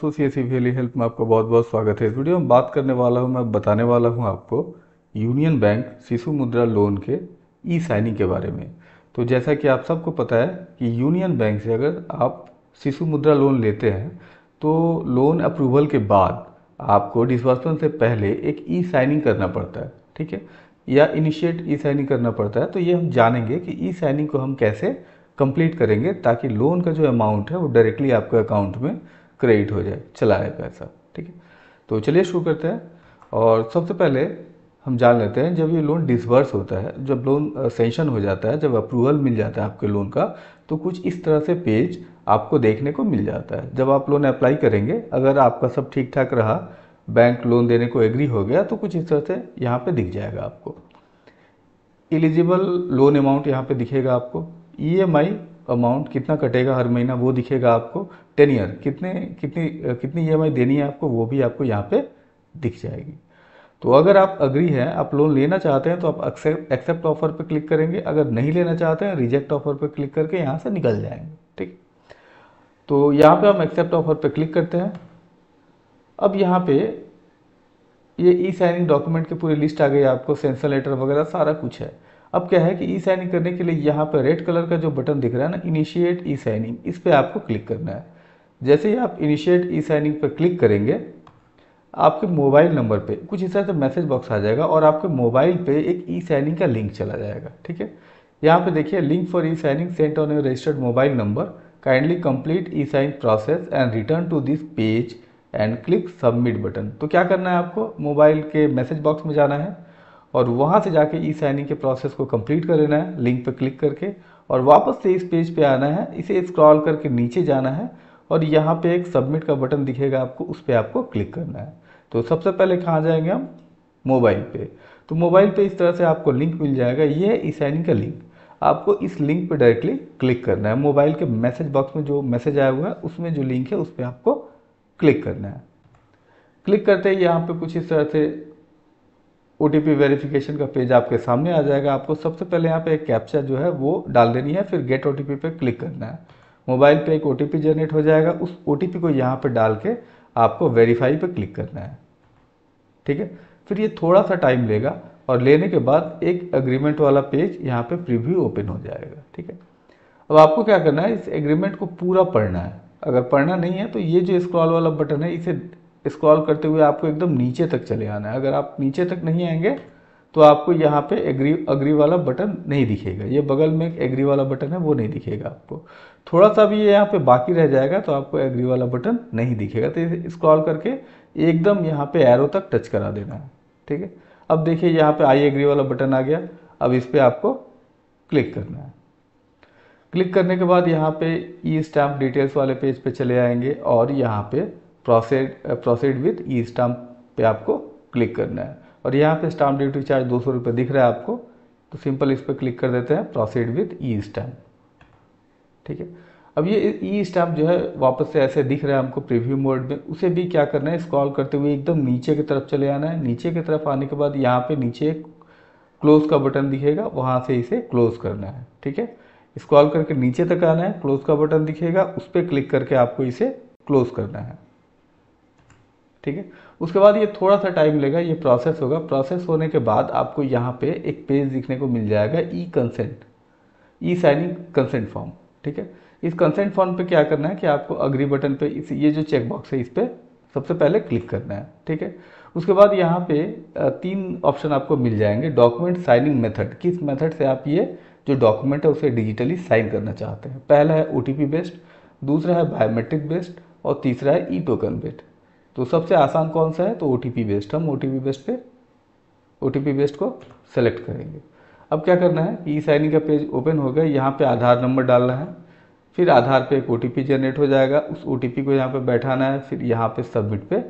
सोचिए severely help में आपका बहुत बहुत स्वागत है इस वीडियो में बात करने वाला हूँ मैं बताने वाला हूँ आपको यूनियन बैंक शिशु मुद्रा लोन के ई साइनिंग के बारे में तो जैसा कि आप सबको पता है कि यूनियन बैंक से अगर आप शिशु मुद्रा लोन लेते हैं तो लोन अप्रूवल के बाद आपको डिस्बर्समेंट से पहले एक ई साइनिंग करना पड़ता है ठीक है या इनिशिएट ई साइनिंग करना पड़ता है तो ये हम जानेंगे कि ई साइनिंग को हम कैसे कंप्लीट करेंगे ताकि लोन का जो अमाउंट है वो डायरेक्टली आपके अकाउंट में क्रेडिट हो जाए चला जाए पैसा ठीक है तो चलिए शुरू करते हैं और सबसे पहले हम जान लेते हैं जब ये लोन डिसबर्स होता है जब लोन सेंशन हो जाता है जब अप्रूवल मिल जाता है आपके लोन का तो कुछ इस तरह से पेज आपको देखने को मिल जाता है जब आप लोन अप्लाई करेंगे अगर आपका सब ठीक ठाक रहा बैंक लोन देने को एग्री हो गया तो कुछ इस तरह से यहाँ पे दिख जाएगा आपको एलिजिबल लोन अमाउंट यहाँ पे दिखेगा आपको ई e अमाउंट कितना कटेगा हर महीना वो दिखेगा आपको टेन ईयर कितने कितनी कितनी ई देनी है आपको वो भी आपको यहाँ पे दिख जाएगी तो अगर आप अग्री हैं आप लोन लेना चाहते हैं तो आप एक्सेप्ट एक्सेप्ट ऑफर पर क्लिक करेंगे अगर नहीं लेना चाहते हैं रिजेक्ट ऑफर पर क्लिक करके यहाँ से निकल जाएंगे ठीक तो यहाँ पे हम एक्सेप्ट ऑफर पर क्लिक करते हैं अब यहाँ पे ये ई साइनिंग डॉक्यूमेंट की पूरी लिस्ट आ गई आपको सेंसर लेटर वगैरह सारा कुछ है अब क्या है कि ई साइनिंग करने के लिए यहाँ पर रेड कलर का जो बटन दिख रहा है ना इनिशिएट ई साइनिंग इस पर आपको क्लिक करना है जैसे ही आप इनिशिएट ई साइनिंग पर क्लिक करेंगे आपके मोबाइल नंबर पे कुछ इस तरह से मैसेज बॉक्स आ जाएगा और आपके मोबाइल पे एक ई साइनिंग का लिंक चला जाएगा ठीक है यहाँ पे देखिए link for e signing sent on your registered mobile number kindly complete e sign process and return to this page and click submit button तो क्या करना है आपको मोबाइल के मैसेज बॉक्स में जाना है और वहाँ से जाके ई साइनिंग के प्रोसेस को कंप्लीट कर लेना है लिंक पर क्लिक करके और वापस से इस पेज पे आना है इसे स्क्रॉल करके नीचे जाना है और यहाँ पे एक सबमिट का बटन दिखेगा आपको उस पर आपको क्लिक करना है तो सबसे पहले कहाँ जाएंगे हम मोबाइल पे तो मोबाइल पे इस तरह से आपको लिंक मिल जाएगा ये है ई साइनिंग का लिंक आपको इस लिंक पर डायरेक्टली क्लिक करना है मोबाइल के मैसेज बॉक्स में जो मैसेज आया हुआ है उसमें जो लिंक है उस पर आपको क्लिक करना है क्लिक करते ही यहाँ पे कुछ इस तरह से ओ टी वेरिफिकेशन का पेज आपके सामने आ जाएगा आपको सबसे पहले यहाँ पे एक कैप्चा जो है वो डाल देनी है फिर गेट ओ टी पे क्लिक करना है मोबाइल पे एक ओ जनरेट हो जाएगा उस ओ को यहाँ पर डाल के आपको वेरीफाई पर क्लिक करना है ठीक है फिर ये थोड़ा सा टाइम लेगा और लेने के बाद एक अग्रीमेंट वाला पेज यहाँ पे प्रीव्यू ओपन हो जाएगा ठीक है अब आपको क्या करना है इस एग्रीमेंट को पूरा पढ़ना है अगर पढ़ना नहीं है तो ये जो स्क्रॉल वाला बटन है इसे स्क्रॉल करते हुए आपको एकदम नीचे तक चले आना है अगर आप नीचे तक नहीं आएंगे तो आपको यहाँ पे एग्री अग्री वाला बटन नहीं दिखेगा ये बगल में एक एग्री वाला बटन है वो नहीं दिखेगा आपको थोड़ा सा भी ये यहाँ पे बाकी रह जाएगा तो आपको एग्री वाला बटन नहीं दिखेगा तो स्क्रॉल करके एकदम यहाँ पे एरो तक टच करा देना है ठीक है अब देखिए यहाँ पे आई एग्री वाला बटन आ गया अब इस पर आपको क्लिक करना है क्लिक करने के बाद यहाँ पर ई स्टैम्प डिटेल्स वाले पेज पे चले आएंगे और यहाँ पर proceed proceed with e stamp पे आपको क्लिक करना है और यहाँ पे स्टाम्प ड्यूटी चार्ज दो सौ दिख रहा है आपको तो सिंपल इस पर क्लिक कर देते हैं प्रोसेड विथ ई स्टैम्प ठीक है अब ये ई स्टाम्प जो है वापस से ऐसे दिख रहा है हमको प्रीव्यू मोड में उसे भी क्या करना है स्क्रॉल करते हुए एकदम नीचे की तरफ चले आना है नीचे की तरफ आने के बाद यहाँ पे नीचे एक क्लोज का बटन दिखेगा वहाँ से इसे क्लोज करना है ठीक है स्क्रॉल करके नीचे तक आना है क्लोज का बटन दिखेगा उस पर क्लिक करके आपको इसे क्लोज करना है ठीक है उसके बाद ये थोड़ा सा टाइम लेगा ये प्रोसेस होगा प्रोसेस होने के बाद आपको यहाँ पे एक पेज दिखने को मिल जाएगा e consent e signing consent form ठीक है इस कंसेंट फॉर्म पे क्या करना है कि आपको अग्री बटन पे इस ये जो चेकबॉक्स है इस पर सबसे पहले क्लिक करना है ठीक है उसके बाद यहाँ पे तीन ऑप्शन आपको मिल जाएंगे डॉक्यूमेंट साइनिंग मेथड किस मेथड से आप ये जो डॉक्यूमेंट है उसे डिजिटली साइन करना चाहते हैं पहला है ओ बेस्ड दूसरा है बायोमेट्रिक बेस्ड और तीसरा है ई टोकन बेस्ड तो सबसे आसान कौन सा है तो ओ बेस्ड हम ओ बेस्ड पे ओ बेस्ड को सेलेक्ट करेंगे अब क्या करना है ई साइनिंग का पेज ओपन हो गया यहाँ पे आधार नंबर डालना है फिर आधार पे एक ओ जनरेट हो जाएगा उस ओ को यहाँ पे बैठाना है फिर यहाँ पे सबमिट पे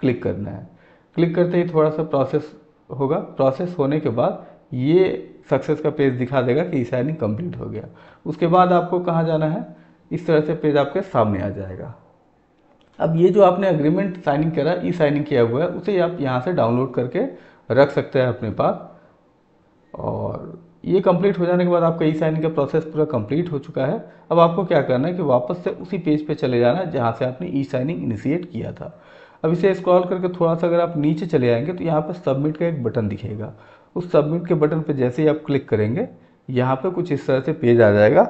क्लिक करना है क्लिक करते ही थोड़ा सा प्रोसेस होगा प्रोसेस होने के बाद ये सक्सेस का पेज दिखा देगा कि ई साइनिंग कम्प्लीट हो गया उसके बाद आपको कहाँ जाना है इस तरह से पेज आपके सामने आ जाएगा अब ये जो आपने अग्रीमेंट साइनिंग करा ई साइनिंग किया हुआ है उसे आप यहाँ से डाउनलोड करके रख सकते हैं अपने पास और ये कंप्लीट हो जाने के बाद आपका ई साइनिंग का प्रोसेस पूरा कंप्लीट हो चुका है अब आपको क्या करना है कि वापस से उसी पेज पे चले जाना है जहाँ से आपने ई साइनिंग इनिशिएट किया था अब इसे स्क्रॉल करके थोड़ा सा अगर आप नीचे चले आएंगे तो यहाँ पर सबमिट का एक बटन दिखेगा उस सबमिट के बटन पर जैसे ही आप क्लिक करेंगे यहाँ पर कुछ इस तरह से पेज आ जाएगा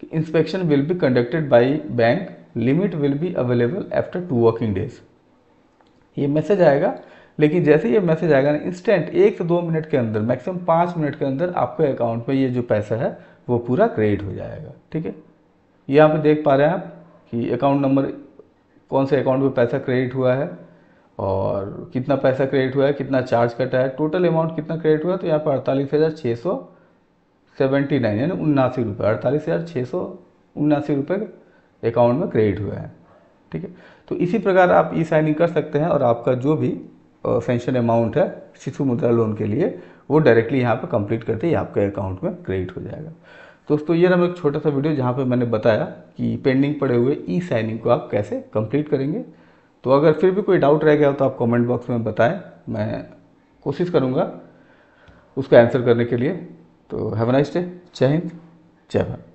कि inspection will be conducted by bank limit will be available after two working days ये मैसेज आएगा लेकिन जैसे ये मैसेज आएगा ना इंस्टेंट एक से दो मिनट के अंदर मैक्सिमम पाँच मिनट के अंदर आपके अकाउंट में ये जो पैसा है वो पूरा क्रेडिट हो जाएगा ठीक है यहाँ आप देख पा रहे हैं आप कि अकाउंट नंबर कौन से अकाउंट में पैसा क्रेडिट हुआ है और कितना पैसा क्रेडिट हुआ है कितना चार्ज कटा है टोटल अमाउंट कितना क्रेडिट हुआ है तो यहाँ पर अड़तालीस हज़ार छः सौ सेवेंटी नाइन यानी उन्नासी रुपये अड़तालीस हज़ार छः सौ उन्नासी रुपये अकाउंट में क्रेडिट हुआ है ठीक है तो इसी प्रकार आप ई साइनिंग कर सकते हैं और आपका जो भी सेंशन अमाउंट है शिशु मुद्रा लोन के लिए वो डायरेक्टली यहाँ पर कंप्लीट करते ही आपके अकाउंट में क्रेडिट हो जाएगा दोस्तों ये हम एक छोटा सा वीडियो जहाँ पे मैंने बताया कि पेंडिंग पड़े हुए ई साइनिंग को आप कैसे कंप्लीट करेंगे तो अगर फिर भी कोई डाउट रह गया हो तो आप कमेंट बॉक्स में बताएं मैं कोशिश करूँगा उसका आंसर करने के लिए तो हैव नाइस डे जय हिंद जय भारत